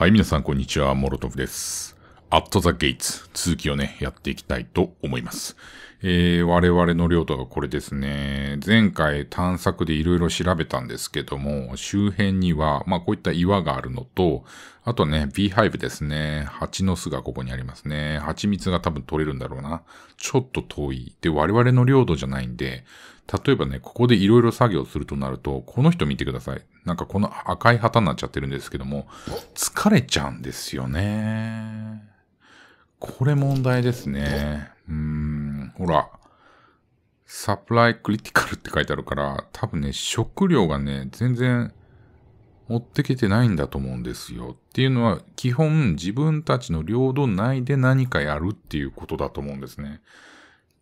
はい、皆さん、こんにちは。モロトフです。アットザ・ゲイツ。続きをね、やっていきたいと思います。えー、我々の領土がこれですね。前回探索でいろいろ調べたんですけども、周辺には、まあ、こういった岩があるのと、あとね、ビーハイブですね。蜂の巣がここにありますね。蜂蜜が多分取れるんだろうな。ちょっと遠い。で、我々の領土じゃないんで、例えばね、ここでいろいろ作業するとなると、この人見てください。なんかこの赤い旗になっちゃってるんですけども、疲れちゃうんですよね。これ問題ですね。うーん、ほら。サプライクリティカルって書いてあるから、多分ね、食料がね、全然持ってきてないんだと思うんですよ。っていうのは、基本自分たちの領土内で何かやるっていうことだと思うんですね。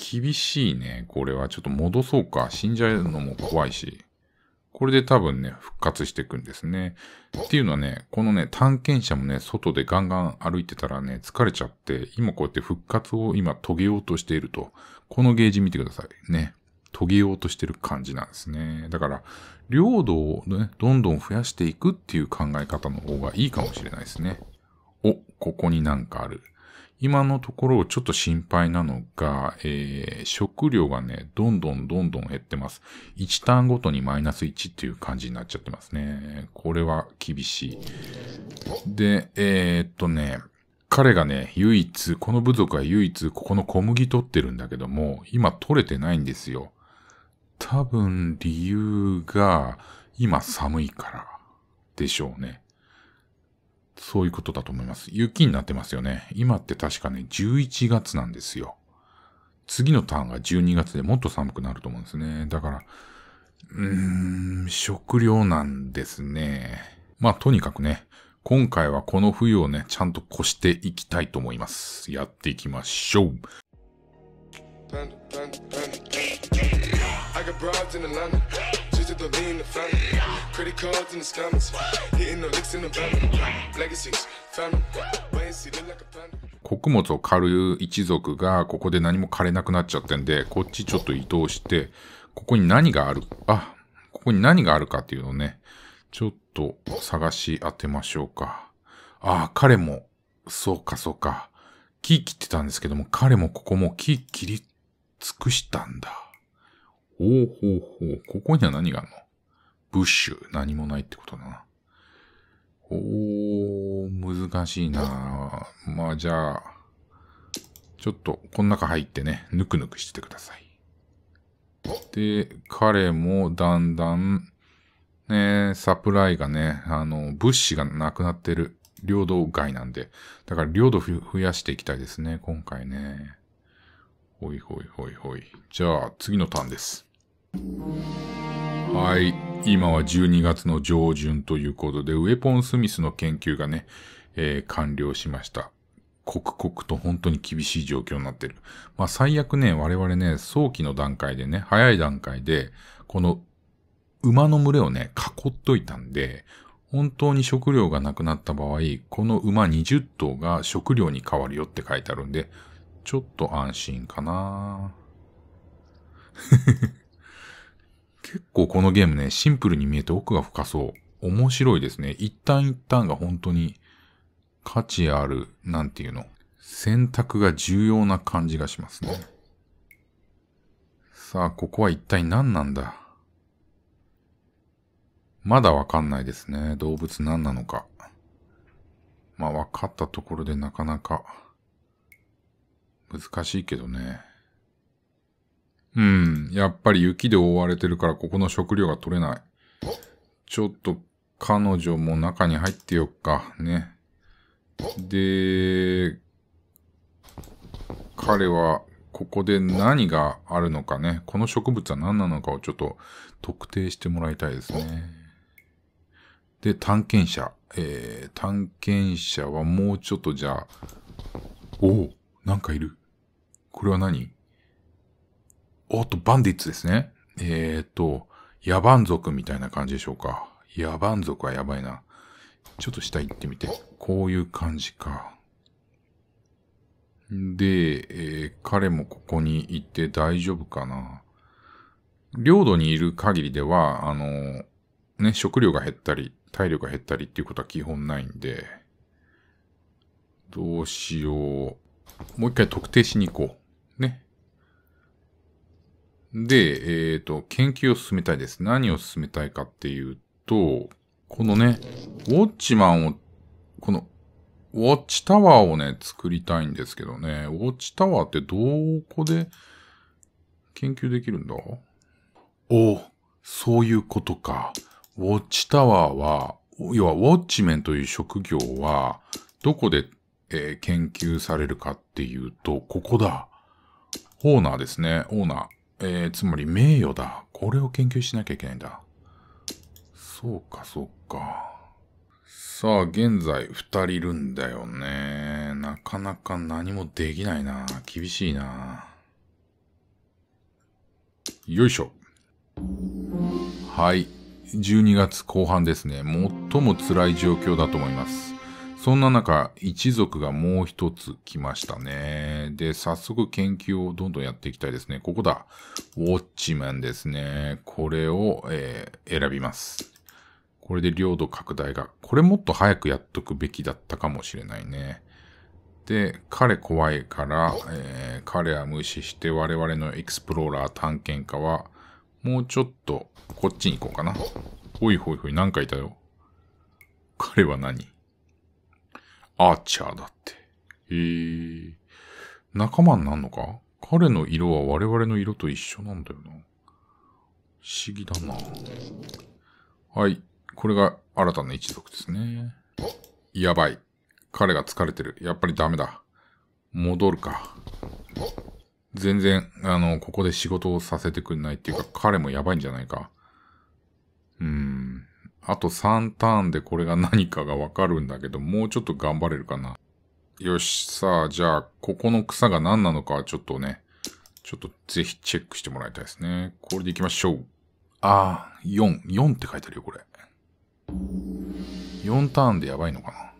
厳しいね。これはちょっと戻そうか。死んじゃうのも怖いし。これで多分ね、復活していくんですね。っていうのはね、このね、探検者もね、外でガンガン歩いてたらね、疲れちゃって、今こうやって復活を今遂げようとしていると。このゲージ見てください。ね。遂げようとしてる感じなんですね。だから、領土をね、どんどん増やしていくっていう考え方の方がいいかもしれないですね。お、ここになんかある。今のところちょっと心配なのが、えー、食料がね、どんどんどんどん減ってます。1ターンごとにマイナス1っていう感じになっちゃってますね。これは厳しい。で、えー、っとね、彼がね、唯一、この部族は唯一、ここの小麦取ってるんだけども、今取れてないんですよ。多分理由が、今寒いからでしょうね。そういうことだと思います。雪になってますよね。今って確かね、11月なんですよ。次のターンが12月でもっと寒くなると思うんですね。だから、うーん、食料なんですね。まあ、とにかくね、今回はこの冬をね、ちゃんと越していきたいと思います。やっていきましょう。with the n the family. Credit cards n the scammers. Hitting the licks in the a Legacies, family. w a see, like a a 穀物を狩る一族がここで何も狩れなくなっちゃってんで、こっちちょっと移動して、ここに何がある、あ、ここに何があるかっていうのをね、ちょっと探し当てましょうか。ああ、彼も、そうかそうか。木切ってたんですけども、彼もここも木切り尽くしたんだ。ほうほうほう。ここには何があるのブッシュ。何もないってことだな。おー、難しいなまあじゃあ、ちょっとこの中入ってね、ぬくぬくしててください。で、彼もだんだん、ね、サプライがね、あの、物資がなくなってる領土外なんで、だから領土増やしていきたいですね、今回ね。ほいほいほいほい。じゃあ、次のターンです。はい。今は12月の上旬ということで、ウェポン・スミスの研究がね、えー、完了しました。刻々と本当に厳しい状況になってる。まあ最悪ね、我々ね、早期の段階でね、早い段階で、この馬の群れをね、囲っといたんで、本当に食料がなくなった場合、この馬20頭が食料に変わるよって書いてあるんで、ちょっと安心かな h 結構このゲームね、シンプルに見えて奥が深そう。面白いですね。一旦一旦が本当に価値ある、なんていうの。選択が重要な感じがしますね。さあ、ここは一体何なんだまだわかんないですね。動物何なのか。まあ、分かったところでなかなか難しいけどね。うん。やっぱり雪で覆われてるから、ここの食料が取れない。ちょっと、彼女も中に入ってよっか。ね。で、彼は、ここで何があるのかね。この植物は何なのかをちょっと特定してもらいたいですね。で、探検者。えー、探検者はもうちょっとじゃあ、おおなんかいる。これは何おっと、バンディッツですね。えー、っと、野蛮族みたいな感じでしょうか。野蛮族はやばいな。ちょっと下行ってみて。こういう感じか。で、えー、彼もここに行って大丈夫かな。領土にいる限りでは、あのー、ね、食料が減ったり、体力が減ったりっていうことは基本ないんで、どうしよう。もう一回特定しに行こう。ね。で、えっ、ー、と、研究を進めたいです。何を進めたいかっていうと、このね、ウォッチマンを、この、ウォッチタワーをね、作りたいんですけどね、ウォッチタワーってどこで研究できるんだおそういうことか。ウォッチタワーは、要はウォッチメンという職業は、どこで、えー、研究されるかっていうと、ここだ。オーナーですね。オーナー。えー、つまり名誉だ。これを研究しなきゃいけないんだ。そうか、そうか。さあ、現在二人いるんだよね。なかなか何もできないな。厳しいな。よいしょ。はい。12月後半ですね。最も辛い状況だと思います。そんな中、一族がもう一つ来ましたね。で、早速研究をどんどんやっていきたいですね。ここだ。ウォッチマンですね。これを、えー、選びます。これで領土拡大が。これもっと早くやっとくべきだったかもしれないね。で、彼怖いから、えー、彼は無視して我々のエクスプローラー探検家は、もうちょっとこっちに行こうかな。ほいほいほい、何かいたよ。彼は何アーチャーだって。へえ。仲間になんのか彼の色は我々の色と一緒なんだよな。不思議だな。はい。これが新たな一族ですね。やばい。彼が疲れてる。やっぱりダメだ。戻るか。全然、あの、ここで仕事をさせてくんないっていうか、彼もやばいんじゃないか。うーん。あと3ターンでこれが何かがわかるんだけど、もうちょっと頑張れるかな。よし、さあ、じゃあ、ここの草が何なのか、ちょっとね、ちょっとぜひチェックしてもらいたいですね。これでいきましょう。ああ、4、4って書いてあるよ、これ。4ターンでやばいのかな。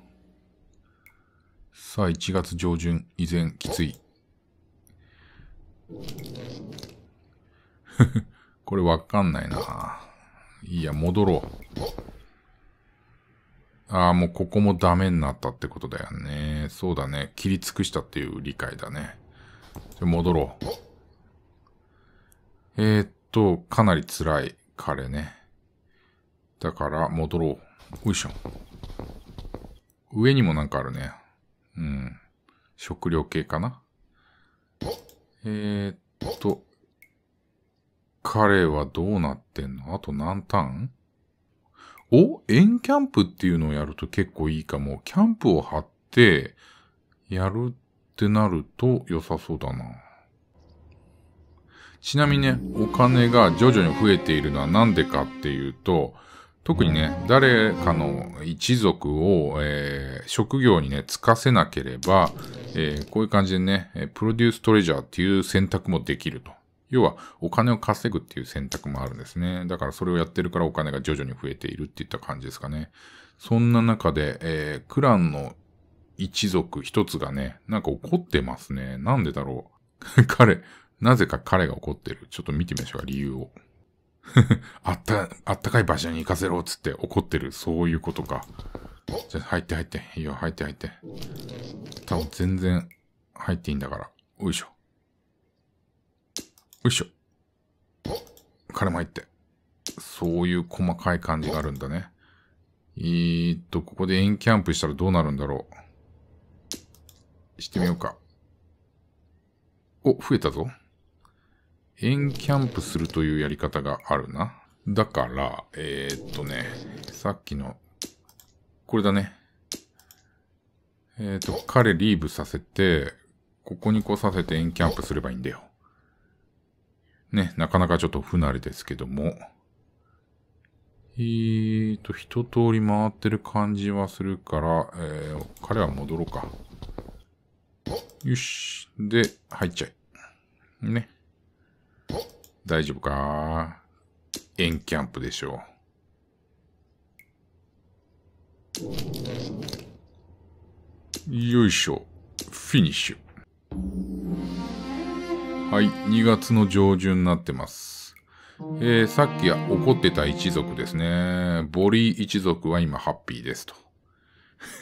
さあ、1月上旬、依然きつい。これわかんないな。いいや、戻ろう。ああ、もうここもダメになったってことだよね。そうだね。切り尽くしたっていう理解だね。戻ろう。えー、っと、かなり辛い。彼ね。だから、戻ろう。よいしょ。上にもなんかあるね。うん。食料系かなえー、っと、彼はどうなってんのあと何ターンおエンキャンプっていうのをやると結構いいかも。キャンプを張って、やるってなると良さそうだな。ちなみにね、お金が徐々に増えているのはなんでかっていうと、特にね、誰かの一族を、えー、職業にね、つかせなければ、えー、こういう感じでね、プロデューストレジャーっていう選択もできると。要はお金を稼ぐっていう選択もあるんですね。だからそれをやってるからお金が徐々に増えているっていった感じですかね。そんな中で、えー、クランの一族一つがね、なんか怒ってますね。なんでだろう。彼、なぜか彼が怒ってる。ちょっと見てみましょうか、理由を。あった、あったかい場所に行かせろ、つって怒ってる。そういうことか。じゃ、入って入って。いいよ、入って入って。多分全然入っていいんだから。よいしょ。よいしょ。彼も入って。そういう細かい感じがあるんだね。えー、っと、ここでエンキャンプしたらどうなるんだろう。してみようか。お、増えたぞ。エンキャンプするというやり方があるな。だから、えー、っとね、さっきの、これだね。えー、っと、彼リーブさせて、ここに来させてエンキャンプすればいいんだよ。ね、なかなかちょっと不慣れですけども。えーと、一通り回ってる感じはするから、えー、彼は戻ろうか。よし。で、入っちゃい。ね。大丈夫かエンキャンプでしょう。よいしょ。フィニッシュ。はい、2月の上旬になってます。えー、さっき怒ってた一族ですね。ボリー一族は今ハッピーですと。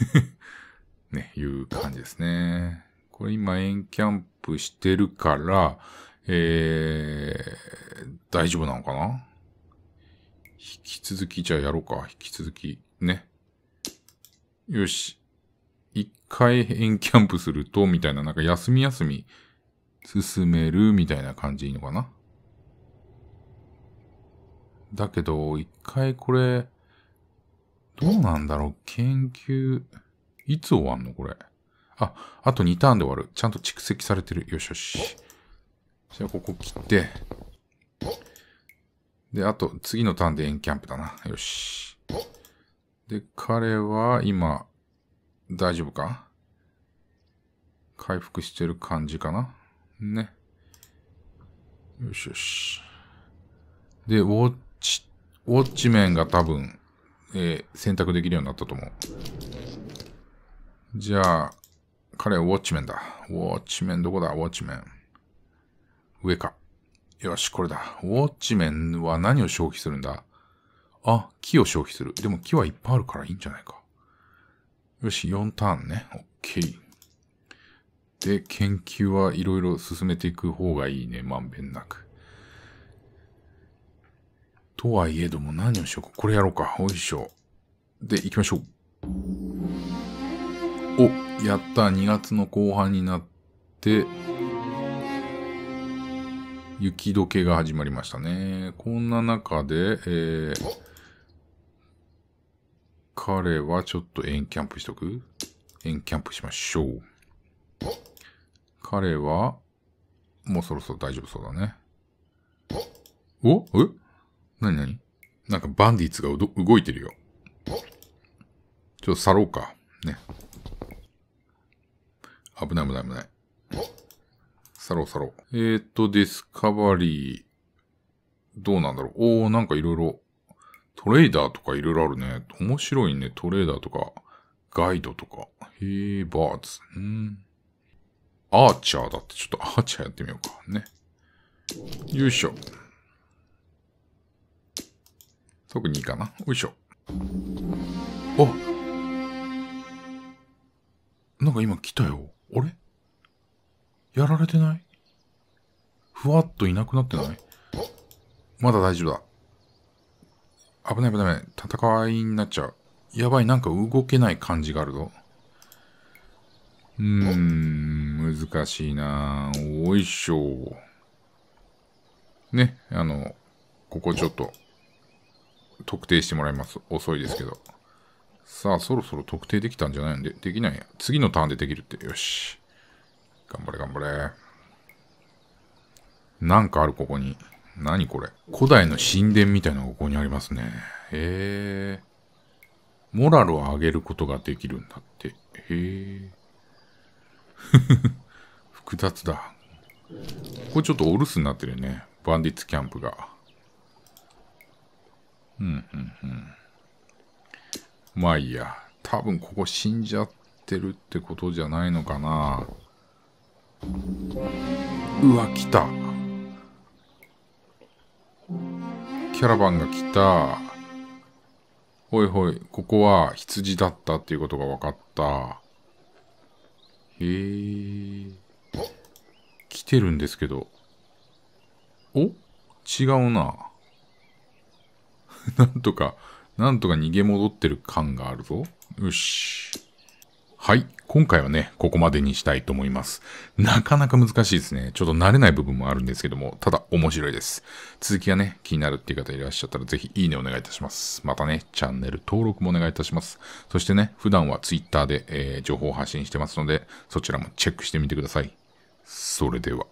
ね、いう感じですね。これ今エンキャンプしてるから、えー、大丈夫なのかな引き続きじゃあやろうか。引き続き、ね。よし。一回エンキャンプすると、みたいな、なんか休み休み、進めるみたいな感じいいのかなだけど、一回これ、どうなんだろう研究、いつ終わんのこれ。あ、あと2ターンで終わる。ちゃんと蓄積されてる。よしよし。じゃあ、ここ切って。で、あと、次のターンでエンキャンプだな。よし。で、彼は今、大丈夫か回復してる感じかなね。よしよし。で、ウォッチ、ウォッチ面が多分、えー、選択できるようになったと思う。じゃあ、彼はウォッチメンだ。ウォッチメンどこだウォッチメン。上か。よし、これだ。ウォッチメンは何を消費するんだあ、木を消費する。でも木はいっぱいあるからいいんじゃないか。よし、4ターンね。OK。で、研究はいろいろ進めていく方がいいね、まんべんなく。とはいえども何をしようか。これやろうか。おいしょ。で、行きましょう。お、やった。2月の後半になって、雪解けが始まりましたね。こんな中で、えー、彼はちょっとンキャンプしとくンキャンプしましょう。彼は、もうそろそろ大丈夫そうだね。おえなになになんかバンディーツが動いてるよ。ちょっと去ろうか。ね。危ない危ない危ない。去ろう去ろう。えー、っと、ディスカバリー、どうなんだろう。おー、なんかいろいろ、トレーダーとかいろいろあるね。面白いね。トレーダーとか、ガイドとか。へー、バーツ。うん。アーチャーだって、ちょっとアーチャーやってみようか。ね。よいしょ。特にいいかな。よいしょ。あなんか今来たよ。あれやられてないふわっといなくなってないまだ大丈夫だ。危ない危ない。戦いになっちゃう。やばい、なんか動けない感じがあるぞ。うーん、難しいなおいしょ。ね、あの、ここちょっと、特定してもらいます。遅いですけど。さあ、そろそろ特定できたんじゃないんで、できないや。次のターンでできるって。よし。頑張れ、頑張れ。なんかある、ここに。何これ。古代の神殿みたいなのがここにありますね。へえ。モラルを上げることができるんだって。へえ。複雑だ。ここちょっとお留守になってるよね。バンディッツキャンプが。うん、うん、うん。まあいいや。多分ここ死んじゃってるってことじゃないのかな。うわ、来た。キャラバンが来た。ほいほい、ここは羊だったっていうことが分かった。へえ。来てるんですけど。お違うな。なんとか、なんとか逃げ戻ってる感があるぞ。よし。はい。今回はね、ここまでにしたいと思います。なかなか難しいですね。ちょっと慣れない部分もあるんですけども、ただ面白いです。続きがね、気になるっていう方いらっしゃったら、ぜひいいねお願いいたします。またね、チャンネル登録もお願いいたします。そしてね、普段は Twitter で、えー、情報を発信してますので、そちらもチェックしてみてください。それでは。